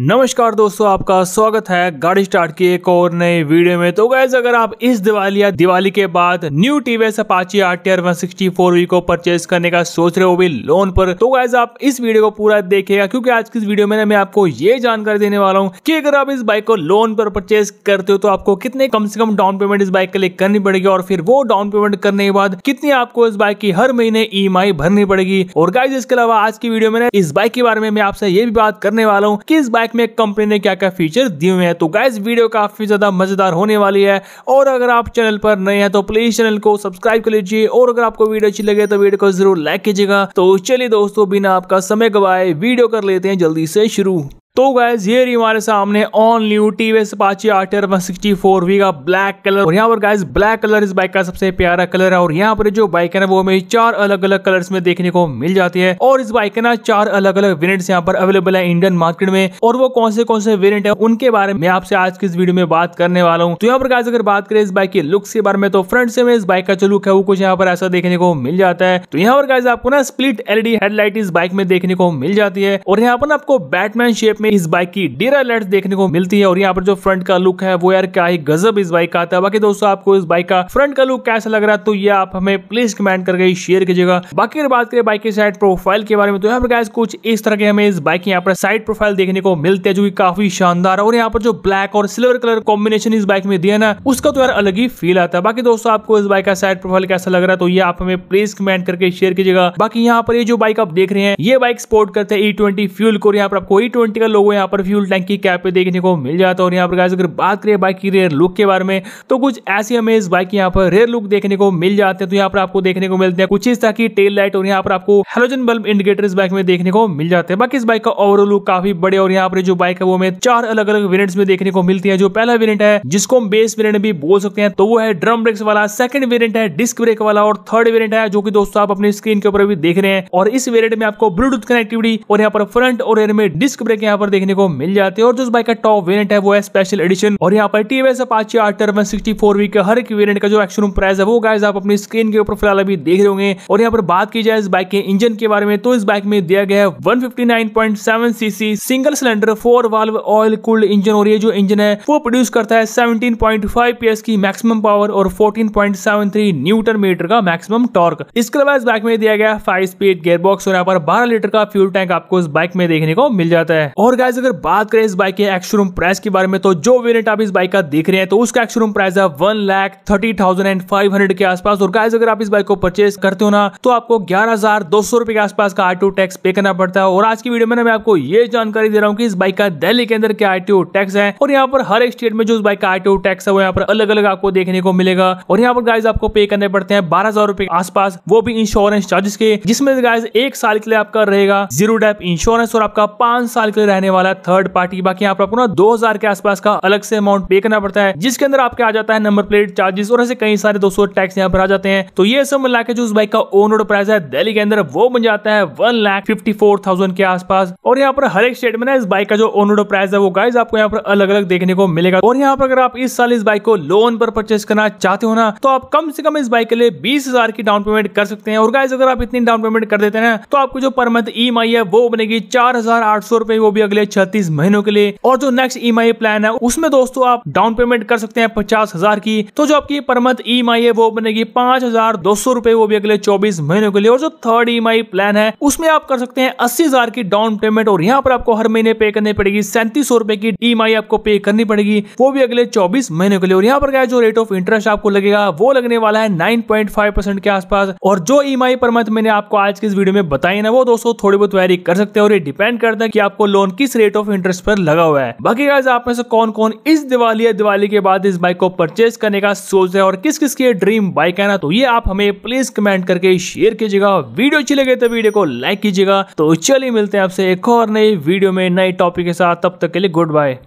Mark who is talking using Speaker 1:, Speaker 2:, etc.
Speaker 1: नमस्कार दोस्तों आपका स्वागत है गाड़ी स्टार्ट की एक और नए वीडियो में तो गैस अगर आप इस दिवाली या दिवाली के बाद न्यू टीवीएस अपाची आरटीआर 164 को परचेज करने का सोच रहे हो भी लोन पर तो गैस आप इस वीडियो को पूरा देखिएगा क्योंकि आज की इस वीडियो में मैं आपको ये जानकारी देने वाला हूँ की अगर आप इस बाइक को लोन पर परचेज करते हो तो आपको कितने कम से कम डाउन पेमेंट इस बाइक के लिए करनी पड़ेगी और फिर वो डाउन पेमेंट करने के बाद कितनी आपको इस बाइक की हर महीने ई e भरनी पड़ेगी और गाइज इसके अलावा आज की वीडियो में इस बाइक के बारे में मैं आपसे ये भी बात करने वाला हूँ की इस बाइक पैक में कंपनी ने क्या क्या फीचर दिए हुए हैं तो गाइज वीडियो काफी ज्यादा मजेदार होने वाली है और अगर आप चैनल पर नए हैं तो प्लीज चैनल को सब्सक्राइब कर लीजिए और अगर आपको वीडियो अच्छी लगे तो वीडियो को जरूर लाइक कीजिएगा तो चलिए दोस्तों बिना आपका समय गवाए वीडियो कर लेते हैं जल्दी से शुरू तो गैस ये रही हमारे सामने ऑन न्यू टी पाची R one sixty four V का ब्लैक कलर और यहाँ पर गैस ब्लैक कलर इस बाइक का सबसे प्यारा कलर है और यहाँ पर जो बाइक है ना वो हमें चार अलग अलग कलर्स में देखने को मिल जाती है और इस बाइक ना चार अलग अलग वेरियंट्स यहाँ पर अवेलेबल है इंडियन मार्केट में और वो कौन से कौन से वेरियंट है उनके बारे में आपसे आज की इस वीडियो में बात करने वाला हूँ तो यहाँ पर गैस अगर बात करें इस बाइक के लुक्स के बारे में तो फ्रंट से इस बाइक का जो लुक है वो कुछ यहाँ पर ऐसा देखने को मिल जाता है तो यहाँ पर गैस आपको ना स्प्लिट एलईडी हेडलाइट इस बाइक में देखने को मिल जाती है और यहाँ पर आपको बैटमैन शेप में इस बाइक की डेरा लाइट देखने को मिलती है और यहाँ पर जो फ्रंट का लुक है वो यार क्या ही गजब इस बाइक का आता है बाकी दोस्तों आपको इस बाइक का फ्रंट का लुक कैसा लग रहा है तो ये आप हमें प्लीज कमेंट करके शेयर कीजिएगा बाकी अगर बात करें बाइक के साइड प्रोफाइल के बारे में तो यहाँ पर गैस कुछ इस तरह के हमें इस बाइक यहाँ पर साइड प्रोफाइल देखने को मिलते हैं जो की काफी शानदार और यहाँ पर जो ब्लैक और सिल्वर कलर कॉम्बिनेशन इस बाइक में दिया ना उसका तो यार अलग ही फील आता है बाकी दोस्तों आपको इस बाइक का साइड प्रोफाइल कैसा लग रहा है तो ये आप हमें प्लीज कमेंट करके शेयर कीजिएगा बाकी यहाँ पर ये जो बाइक आप देख रहे हैं ये बाइक सपोर्ट करते हैं ई ट्वेंटी फ्यूल को यहाँ पर आपको ई e ट्वेंटी का लोगों यहाँ पर फ्यूल टैंक की कैप पे देखने को मिल जाता है और यहाँ पर अगर बात करें बाइक की रेयर लुक के बारे में तो कुछ ऐसी हमें इस बाइक की यहाँ पर रेयर लुक देखने को मिल जाते हैं तो यहाँ पर आपको देखने को मिलते हैं कुछ इस तरह की टेल लाइट और यहाँ पर आपको हेलोजन बल्ब इंडिकेटर इस बाइक में देखने को मिल जाते हैं बाकी इस बाइक का ओवरऑल लुक काफी बड़े और यहाँ पर जो बाइक है वो हमें चार अलग अलग वेरियंट्स में देखने को मिलती है जो पहला वेरियंट है जिसको हम बेस वेरियंट भी बोल सकते हैं तो वो है ड्रम ब्रेक्स वाला सेकंड वेरियंट है डिस्क ब्रेक वाला और थर्ड वेरियंट है जो कि दोस्तों आप अपने स्क्रीन के ऊपर भी देख रहे हैं और इस वेरियंट में आपको ब्लूटूथ कनेक्टिविटी और यहाँ पर फ्रंट और एयर में डिस्क ब्रेक यहाँ पर देखने को मिल जाते हैं और जो बाइक का टॉप वेरियंट है वो है स्पेशल एडिशन और यहाँ पर टीवीएस एस Apache RTR one sixty four V का हर एक वेरियंट का जो एक्शन प्राइस है वो गाइज आप अपनी स्क्रीन के ऊपर फिलहाल अभी देख रहे होंगे और यहाँ पर बात की जाए इस बाइक के इंजन के बारे में तो इस बाइक में दिया गया है one fifty CC single cylinder four valve oil cooled engine और ये जो इंजन है वो प्रोड्यूस करता है सेवनटीन पॉइंट की मैक्सिमम पावर और 14.73 न्यूटन मीटर का मैक्सिमम टॉर्क इसके अलावा इस बाइक में दिया गया फाइव स्पीड गेयरबॉक्स और यहाँ पर बारह लीटर का फ्यूल टैंक आपको इस बाइक में देखने को मिल जाता है और और गाइज अगर बात करें इस बाइक के एक्शोरूम प्राइस के बारे में तो जो वेरियंट आप इस बाइक का देख रहे हैं तो उसका एक्शोरूम प्राइस है one lakh thirty thousand and five hundred के आसपास और गाइज अगर आप इस बाइक को परचेज करते हो ना तो आपको ग्यारह हजार दो सौ रुपए के आसपास का आर टैक्स पे करना पड़ता है और आज की वीडियो में मैं आपको ये जानकारी दे रहा हूँ की इस बाइक का दिल्ली के अंदर क्या आर टैक्स है और यहाँ पर हर एक स्टेट में जो इस बाइक का आर टैक्स है वो यहाँ पर अलग अलग आपको देखने को मिलेगा और यहाँ पर गाइज आपको पे करने पड़ते हैं बारह हजार रुपए आसपास वो भी इंश्योरेंस चार्जेस के जिसमें गाइज एक साल के लिए आपका रहेगा जीरो डेप इंश्योरेंस और आपका पांच साल के लिए आने वाला है थर्ड पार्टी बाकी यहाँ पर आपको ना दो के आसपास का अलग से अमाउंट पे करना पड़ता है जिसके अंदर आपके आ जाता है नंबर प्लेट चार्जेस और ऐसे कई सारे दोस्तों टैक्स यहाँ पर आ जाते हैं तो ये सब मिला के जो उस बाइक का ओन रोड प्राइस है दिल्ली के अंदर वो बन जाता है वन के आसपास और यहाँ पर हर एक स्टेट में ना इस बाइक का जो ओन रोड प्राइस है वो गाइज आपको यहाँ पर अलग अलग देखने को मिलेगा और यहाँ पर अगर आप इस साल इस बाइक को लोन पर परचेस करना चाहते हो ना तो आप कम से कम इस बाइक के लिए बीस हजार की डाउन पेमेंट कर सकते हैं और गाइज अगर आप इतनी डाउन पेमेंट कर देते हैं तो आपको जो पर मंथ ई है वो बनेगी चार हजार आठ सौ रुपए वो भी अगले छत्तीस महीनों के लिए और जो नेक्स्ट ई प्लान है उसमें दोस्तों आप डाउन पेमेंट कर सकते हैं पचास हजार की तो जो आपकी पर मंथ ई e है वो बनेगी पांच हजार दो सौ रुपए वो भी अगले चौबीस महीनों के लिए और जो थर्ड ई प्लान है उसमें आप कर सकते हैं अस्सी हजार की डाउन पेमेंट और यहाँ पर आपको हर महीने पे करनी पड़ेगी सैंतीस सौ रुपए की ई e आपको पे करनी पड़ेगी वो भी अगले चौबीस महीनों के लिए और यहाँ पर क्या जो रेट ऑफ इंटरेस्ट आपको लगेगा वो लगने वाला है नाइन के आसपास और जो ई e पर मंथ मैंने आपको आज की इस वीडियो में बताई ना वो दोस्तों थोड़ी बहुत वैरी कर सकते हैं और ये डिपेंड करता है कि आपको लोन किस रेट ऑफ इंटरेस्ट पर लगा हुआ है बाकी गाइज आप में से कौन कौन इस दिवाली या दिवाली के बाद इस बाइक को परचेज करने का सोच है और किस किस की ड्रीम बाइक है ना तो ये आप हमें प्लीज कमेंट करके शेयर कीजिएगा वीडियो अच्छी लगे तो वीडियो को लाइक कीजिएगा तो चलिए मिलते हैं आपसे एक और नई वीडियो में नए टॉपिक के साथ तब तक के लिए गुड बाय